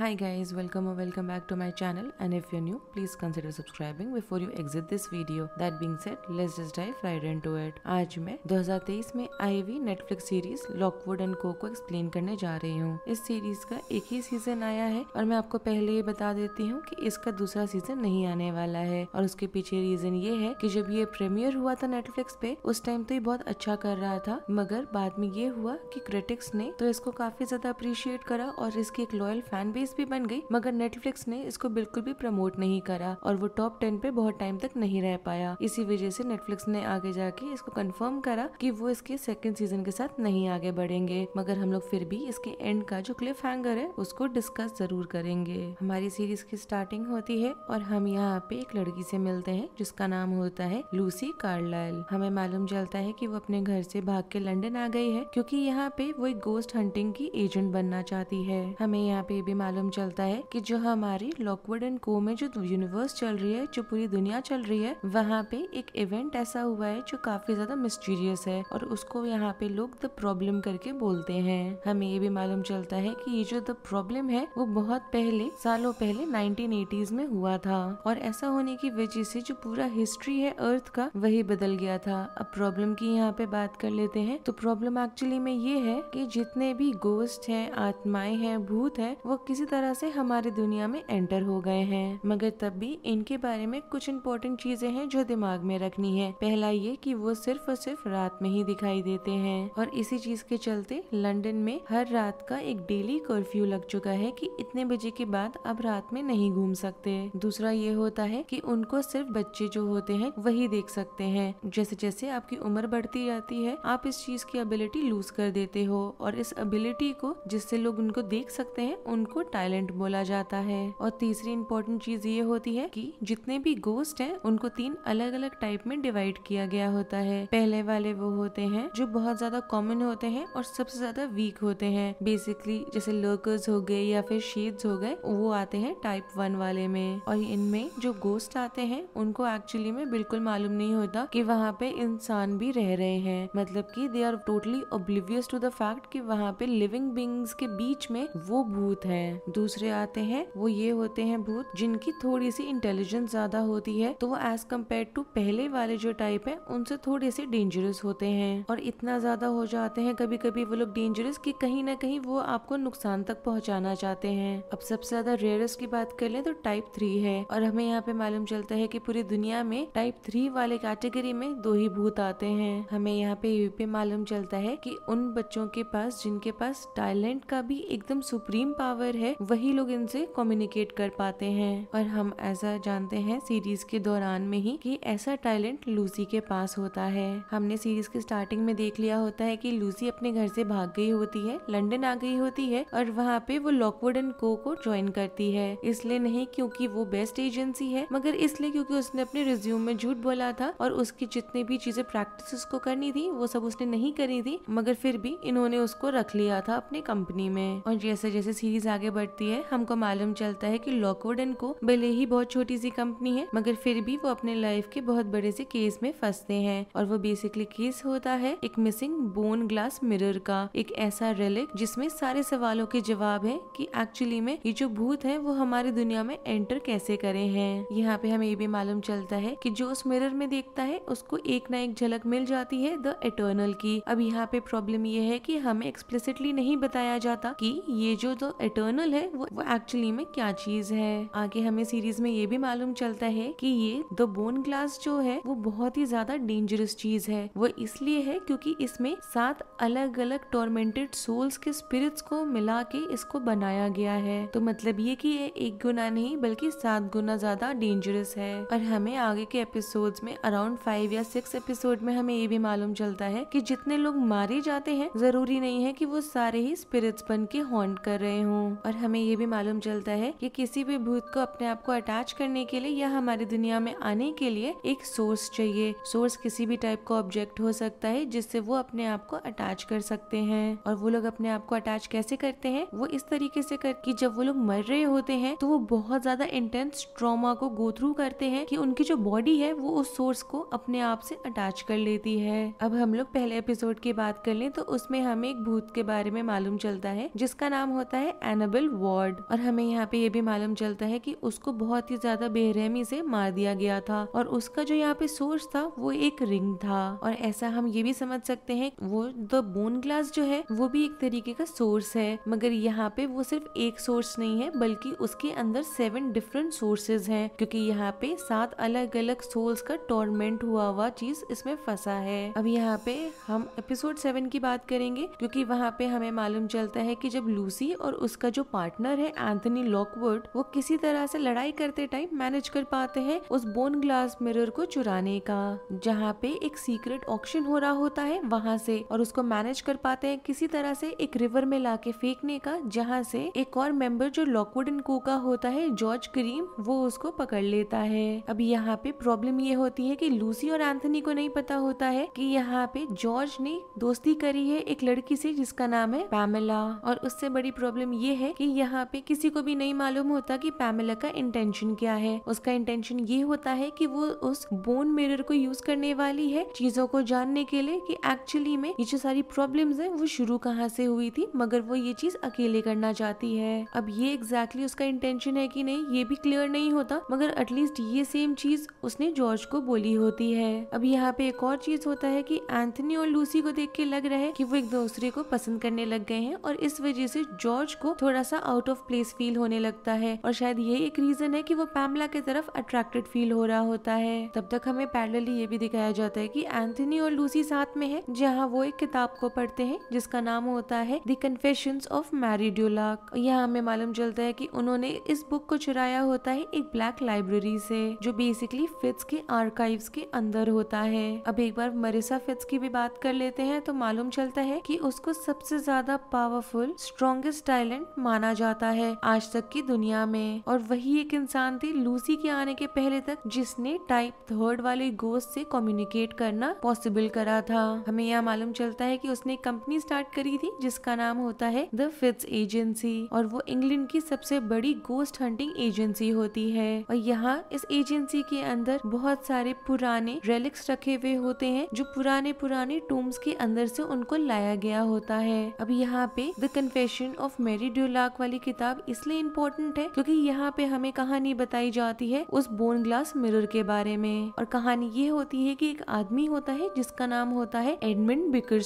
Hi guys, welcome or welcome back to my channel and if you're new, please consider subscribing before you exit this video. That being said, let's just dive right into it. आज मैं 2023 में आई हुई Netflix series Lockwood and Co को explain करने जा रही हूँ इस सीरीज का एक ही सीजन आया है और मैं आपको पहले ही बता देती हूँ कि इसका दूसरा सीजन नहीं आने वाला है और उसके पीछे रीजन ये है कि जब ये प्रीमियर हुआ था Netflix पे उस टाइम तो ये बहुत अच्छा कर रहा था मगर बाद में ये हुआ कि क्रिटिक्स ने तो इसको काफी ज्यादा अप्रिशिएट करा और इसकी एक लॉयल फैन भी सीरीज भी बन गई मगर नेटफ्लिक्स ने इसको बिल्कुल भी प्रमोट नहीं करा और वो टॉप टेन पे बहुत टाइम तक नहीं रह पाया इसी वजह से नेटफ्लिक्स ने आगे जाके इसको कंफर्म करा कि वो इसके सेकंड सीजन के साथ नहीं आगे बढ़ेंगे मगर हम लोग फिर भी इसके एंड का जो क्लिफ हैंगर है उसको डिस्कस जरूर करेंगे हमारी सीरीज की स्टार्टिंग होती है और हम यहाँ पे एक लड़की से मिलते हैं जिसका नाम होता है लूसी कार्लाइल हमें मालूम चलता है की वो अपने घर से भाग के लंडन आ गई है क्यूँकी यहाँ पे वो एक गोस्ट हंटिंग की एजेंट बनना चाहती है हमें यहाँ पे भी मालूम मालूम चलता है कि जो हमारी लॉकवुड एंड को में जो यूनिवर्स चल रही है जो पूरी दुनिया चल रही है वहाँ पे एक इवेंट ऐसा हुआ है जो काफी ज्यादा मिस्टीरियस है और उसको यहाँ पे लोग द प्रॉब्लम करके बोलते हैं हमें ये भी मालूम चलता है कि ये जो द प्रॉब्लम है वो बहुत पहले सालों पहले नाइनटीन में हुआ था और ऐसा होने की वजह से जो पूरा हिस्ट्री है अर्थ का वही बदल गया था अब प्रॉब्लम की यहाँ पे बात कर लेते हैं तो प्रॉब्लम एक्चुअली में ये है कि जितने भी गोस्ट हैं आत्माएं हैं भूत हैं वो किसी किसी तरह से हमारी दुनिया में एंटर हो गए हैं मगर तब भी इनके बारे में कुछ इम्पोर्टेंट चीजें हैं जो दिमाग में रखनी है पहला ये कि वो सिर्फ और सिर्फ रात में ही दिखाई देते हैं और इसी चीज के चलते लंदन में हर रात का एक डेली कर्फ्यू लग चुका है कि इतने बजे के बाद अब रात में नहीं घूम सकते दूसरा ये होता है कि उनको सिर्फ बच्चे जो होते हैं वही देख सकते हैं जैसे जैसे आपकी उम्र बढ़ती जाती है आप इस चीज की एबिलिटी लूज कर देते हो और इस एबिलिटी को जिससे लोग उनको देख सकते हैं उनको टैलेंट बोला जाता है और तीसरी इंपॉर्टेंट चीज ये होती है कि जितने भी गोस्ट हैं उनको तीन अलग अलग टाइप में डिवाइड किया गया होता है पहले वाले वो होते हैं जो बहुत ज्यादा कॉमन होते हैं और सबसे ज्यादा वीक होते हैं बेसिकली जैसे लर्कर्स हो गए या फिर शेड्स हो गए वो आते हैं टाइप वन वाले में और इनमें जो गोस्ट आते हैं उनको एक्चुअली में बिल्कुल मालूम नहीं होता कि वहाँ पे इंसान भी रह रहे हैं मतलब कि they are totally oblivious to the fact कि वहाँ पे लिविंग बींग्स के बीच में वो भूत है दूसरे आते हैं वो ये होते हैं भूत जिनकी थोड़ी सी इंटेलिजेंस ज्यादा होती है तो वो एज कम्पेयर टू पहले वाले जो टाइप है उनसे थोड़े से डेंजरस होते हैं और इतना ज्यादा हो जाते हैं कभी कभी वो लोग डेंजरस की कहीं ना कहीं वो आपको नुकसान तक पहुंचाना चाहते हैं अब सबसे ज्यादा रेयरस की बात कर ले तो टाइप थ्री है और हमें यहाँ पे मालूम चलता है की पूरी दुनिया में टाइप थ्री वाले कैटेगरी में दो ही भूत आते हैं हमें यहाँ पे ये पे मालूम चलता है की उन बच्चों के पास जिनके पास टैलेंट का भी एकदम सुप्रीम पावर है वही लोग इनसे कम्युनिकेट कर पाते हैं और हम ऐसा जानते हैं सीरीज के दौरान में ही कि ऐसा टैलेंट लूसी के पास होता है हमने सीरीज के स्टार्टिंग में देख लिया होता है कि लूसी अपने घर से भाग गई होती है लंदन आ गई होती है और वहाँ पे वो लॉकवुड एंड को को ज्वाइन करती है इसलिए नहीं क्योंकि वो बेस्ट एजेंसी है मगर इसलिए क्योंकि उसने अपने रिज्यूम में झूठ बोला था और उसकी जितनी भी चीजें प्रैक्टिस उसको करनी थी वो सब उसने नहीं करी थी मगर फिर भी इन्होंने उसको रख लिया था अपनी कंपनी में और जैसे जैसे सीरीज आगे बढ़ बढ़ती है हमको मालूम चलता है कि लॉकवुड एंड को भले ही बहुत छोटी सी कंपनी है मगर फिर भी वो अपने लाइफ के बहुत बड़े से केस में फंसते हैं और वो बेसिकली केस होता है एक मिसिंग बोन ग्लास मिरर का एक ऐसा रेलिक जिसमें सारे सवालों के जवाब है कि एक्चुअली में ये जो भूत है वो हमारी दुनिया में एंटर कैसे करे हैं यहाँ पे हमें ये भी मालूम चलता है कि जो उस मिरर में देखता है उसको एक ना एक झलक मिल जाती है द एटर्नल की अब यहाँ पे प्रॉब्लम ये है कि हमें एक्सप्लिसिटली नहीं बताया जाता कि ये जो द एटर्नल एनिमल है वो, वो एक्चुअली में क्या चीज है आगे हमें सीरीज में ये भी मालूम चलता है कि ये द बोन ग्लास जो है वो बहुत ही ज्यादा डेंजरस चीज है वो इसलिए है क्योंकि इसमें सात अलग अलग टोरमेंटेड सोल्स के स्पिरिट्स को मिला के इसको बनाया गया है तो मतलब ये कि ये एक गुना नहीं बल्कि सात गुना ज्यादा डेंजरस है और हमें आगे के एपिसोड में अराउंड फाइव या सिक्स एपिसोड में हमें ये भी मालूम चलता है कि जितने लोग मारे जाते हैं जरूरी नहीं है कि वो सारे ही स्पिरिट्स बन के हॉन्ट कर रहे हों और और हमें ये भी मालूम चलता है कि किसी भी भूत को अपने आप को अटैच करने के लिए या हमारी दुनिया में आने के लिए एक सोर्स चाहिए सोर्स किसी भी टाइप का ऑब्जेक्ट हो सकता है जिससे वो अपने आप को अटैच कर सकते हैं और वो लोग अपने आप को अटैच कैसे करते हैं वो इस तरीके से कर कि जब वो लोग मर रहे होते हैं तो वो बहुत ज्यादा इंटेंस ट्रॉमा को गो थ्रू करते हैं कि उनकी जो बॉडी है वो उस सोर्स को अपने आप से अटैच कर लेती है अब हम लोग पहले एपिसोड की बात कर ले तो उसमें हमें एक भूत के बारे में मालूम चलता है जिसका नाम होता है एनबल हॉस्पिटल वार्ड और हमें यहाँ पे ये भी मालूम चलता है कि उसको बहुत ही ज्यादा बेरहमी से मार दिया गया था और उसका जो यहाँ पे सोर्स था वो एक रिंग था और ऐसा हम ये भी समझ सकते हैं वो द बोन ग्लास जो है वो भी एक तरीके का सोर्स है मगर यहाँ पे वो सिर्फ एक सोर्स नहीं है बल्कि उसके अंदर सेवन डिफरेंट सोर्सेज हैं क्योंकि यहाँ पे सात अलग अलग सोल्स का टोर्नमेंट हुआ हुआ चीज इसमें फंसा है अब यहाँ पे हम एपिसोड सेवन की बात करेंगे क्योंकि वहाँ पे हमें मालूम चलता है कि जब लूसी और उसका जो पार्टनर है एंथनी लॉकवुड वो किसी तरह से लड़ाई करते टाइम मैनेज कर पाते हैं उस बोन ग्लास मिरर को चुराने का जहाँ पे एक सीक्रेट ऑक्शन हो रहा होता है वहाँ से और उसको मैनेज कर पाते हैं किसी तरह से एक रिवर में लाके फेंकने का जहाँ से एक और मेंबर जो लॉकवुड एंड को का होता है जॉर्ज क्रीम वो उसको पकड़ लेता है अब यहाँ पे प्रॉब्लम ये होती है कि लूसी और एंथनी को नहीं पता होता है कि यहाँ पे जॉर्ज ने दोस्ती करी है एक लड़की से जिसका नाम है पैमेला और उससे बड़ी प्रॉब्लम ये है कि कि यहाँ पे किसी को भी नहीं मालूम होता कि पैमेला का इंटेंशन क्या है उसका इंटेंशन ये होता है कि वो उस बोन मिरर को यूज करने वाली है चीजों को जानने के लिए कि एक्चुअली में ये जो सारी प्रॉब्लम्स हैं वो शुरू कहाँ से हुई थी मगर वो ये चीज अकेले करना चाहती है अब ये एग्जैक्टली exactly उसका इंटेंशन है की नहीं ये भी क्लियर नहीं होता मगर एटलीस्ट ये सेम चीज उसने जॉर्ज को बोली होती है अब यहाँ पे एक और चीज होता है की एंथनी और लूसी को देख के लग रहा है की वो एक दूसरे को पसंद करने लग गए हैं और इस वजह से जॉर्ज को थोड़ा सा सा आउट ऑफ प्लेस फील होने लगता है और शायद ये एक रीजन है कि वो पैमला के तरफ अट्रैक्टेड फील हो रहा होता है तब तक हमें पैरेलली ये भी दिखाया जाता है कि एंथनी और लूसी साथ में है जहाँ वो एक किताब को पढ़ते हैं जिसका नाम होता है the confession of Mary Dulac यहाँ हमें मालूम चलता है की उन्होंने इस बुक को चुराया होता है एक ब्लैक लाइब्रेरी से जो बेसिकली फिट्स के आर्काइव के अंदर होता है अब एक बार मरिसा फिट्स की भी बात कर लेते हैं तो मालूम चलता है कि उसको सबसे ज्यादा पावरफुल स्ट्रॉन्गेस्ट टैलेंट माना माना जाता है आज तक की दुनिया में और वही एक इंसान थे लूसी के आने के पहले तक जिसने टाइप थर्ड वाले गोस्ट से कम्युनिकेट करना पॉसिबल करा था हमें यह मालूम चलता है कि उसने कंपनी स्टार्ट करी थी जिसका नाम होता है द फिट्स एजेंसी और वो इंग्लैंड की सबसे बड़ी गोस्ट हंटिंग एजेंसी होती है और यहाँ इस एजेंसी के अंदर बहुत सारे पुराने रेलिक्स रखे हुए होते हैं जो पुराने पुराने टूम्स के अंदर से उनको लाया गया होता है अब यहाँ पे द कन्फेशन ऑफ मेरी ड्यूलाक नाक वाली किताब इसलिए इम्पोर्टेंट है क्योंकि यहाँ पे हमें कहानी बताई जाती है उस बोन ग्लास मिरर के बारे में और कहानी ये होती है कि एक आदमी होता है जिसका नाम होता है एडमिंड बिकर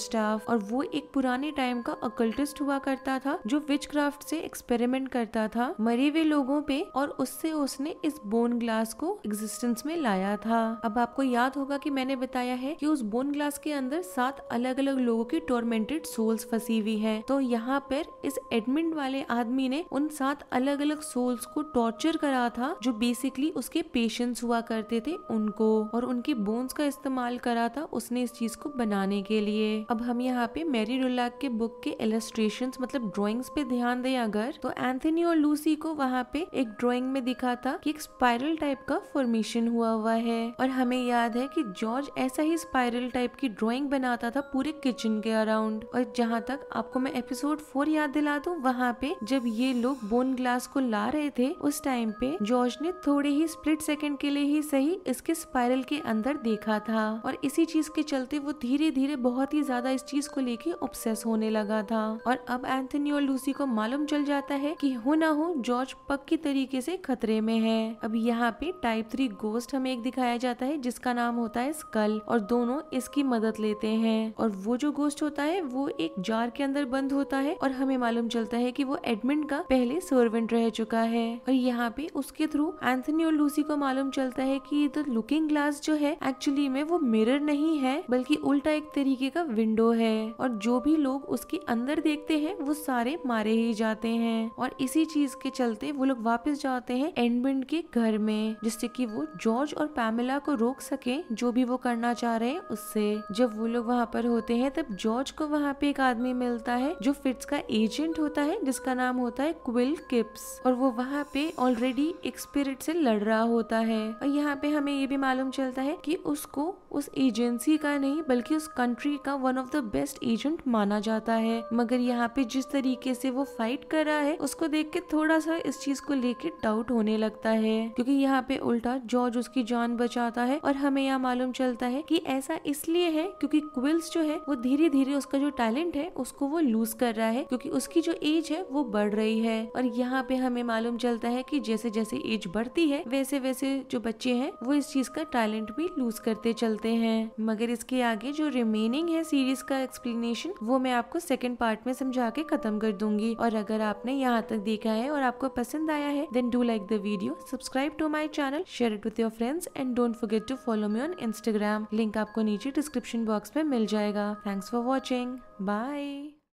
और वो एक पुराने टाइम का अकल्टिस्ट हुआ करता था जो विच क्राफ्ट से एक्सपेरिमेंट करता था मरे हुए लोगों पे और उससे उसने इस बोन ग्लास को एग्जिस्टेंस में लाया था अब आपको याद होगा कि मैंने बताया है कि उस बोन ग्लास के अंदर सात अलग अलग लोगों की टोरमेंटेड सोल्स फंसी हुई है तो यहाँ पर इस एडमिंड वाले आदमी ने उन सात अलग अलग सोल्स को टॉर्चर करा था जो बेसिकली उसके पेशेंट्स हुआ करते थे उनको और उनके बोन्स का इस्तेमाल करा था उसने इस चीज को बनाने के लिए अब हम यहाँ पे मेरी रुलाक के बुक के इलेस्ट्रेशन मतलब ड्रॉइंग्स पे ध्यान दें अगर तो एंथनी और लूसी को वहाँ पे एक ड्रॉइंग में दिखा था कि एक स्पाइरल टाइप का फॉर्मेशन हुआ हुआ है और हमें याद है कि जॉर्ज ऐसा ही स्पाइरल टाइप की ड्रॉइंग बनाता था पूरे किचन के अराउंड और जहाँ तक आपको मैं एपिसोड फोर याद दिला दू वहाँ पे जब ये लोग बोन ग्लास को ला रहे थे उस टाइम पे जॉर्ज ने थोड़े ही स्प्लिट सेकंड के लिए ही सही इसके स्पाइरल के अंदर देखा था और इसी चीज के चलते वो धीरे धीरे बहुत ही ज्यादा इस चीज को लेके ऑब्सेस होने लगा था और अब एंथनी और लूसी को मालूम चल जाता है की हो ना हो जॉर्ज पक्की तरीके से खतरे में है अब यहाँ पे टाइप थ्री गोस्ट हमें एक दिखाया जाता है जिसका नाम होता है स्कल और दोनों इसकी मदद लेते हैं और वो जो गोस्ट होता है वो एक जार के अंदर बंद होता है और हमें मालूम चलता है कि वो एडमिन का पहले सर्वेंट रह चुका है और यहाँ पे उसके थ्रू एंथनी और लूसी को मालूम चलता है की लुकिंग ग्लास जो है एक्चुअली में वो मिरर नहीं है बल्कि उल्टा एक तरीके का विंडो है और जो भी लोग उसके अंदर देखते हैं वो सारे मारे ही जाते हैं और इसी चीज के चलते वो लोग वापस जाते हैं एडमिंड के घर में जिससे कि वो जॉर्ज और पैमिला को रोक सके जो भी वो करना चाह रहे हैं उससे जब वो लोग वहाँ पर होते हैं तब जॉर्ज को वहाँ पे एक आदमी मिलता है जो फिट्स का एजेंट होता है जिसका नाम होता है क्विल किप्स और वो वहाँ पे ऑलरेडी एक स्पिरिट से लड़ रहा होता है और यहाँ पे हमें ये भी मालूम चलता है कि उसको उस एजेंसी का नहीं बल्कि उस कंट्री का one of the best agent माना जाता है मगर यहाँ पे जिस तरीके से वो फाइट कर रहा है उसको देख के थोड़ा सा इस चीज को लेके डाउट होने लगता है क्योंकि यहाँ पे उल्टा जॉर्ज उसकी जान बचाता है और हमें यहाँ मालूम चलता है कि ऐसा इसलिए है क्योंकि क्विल्स जो है वो धीरे धीरे उसका जो टैलेंट है उसको वो लूज कर रहा है क्योंकि उसकी जो एज है वो बढ़ रही है और यहाँ पे हमें मालूम चलता है की जैसे जैसे एज बढ़ती है वैसे वैसे जो बच्चे है वो इस चीज का टैलेंट भी लूज करते चलते चलते हैं मगर इसके आगे जो रिमेनिंग है सीरीज का एक्सप्लेनेशन वो मैं आपको सेकेंड पार्ट में समझा के खत्म कर दूंगी और अगर आपने यहाँ तक देखा है और आपको पसंद आया है then do like the video subscribe to my channel share it with your friends and don't forget to follow me on Instagram link आपको नीचे डिस्क्रिप्शन बॉक्स में मिल जाएगा थैंक्स फॉर वॉचिंग बाय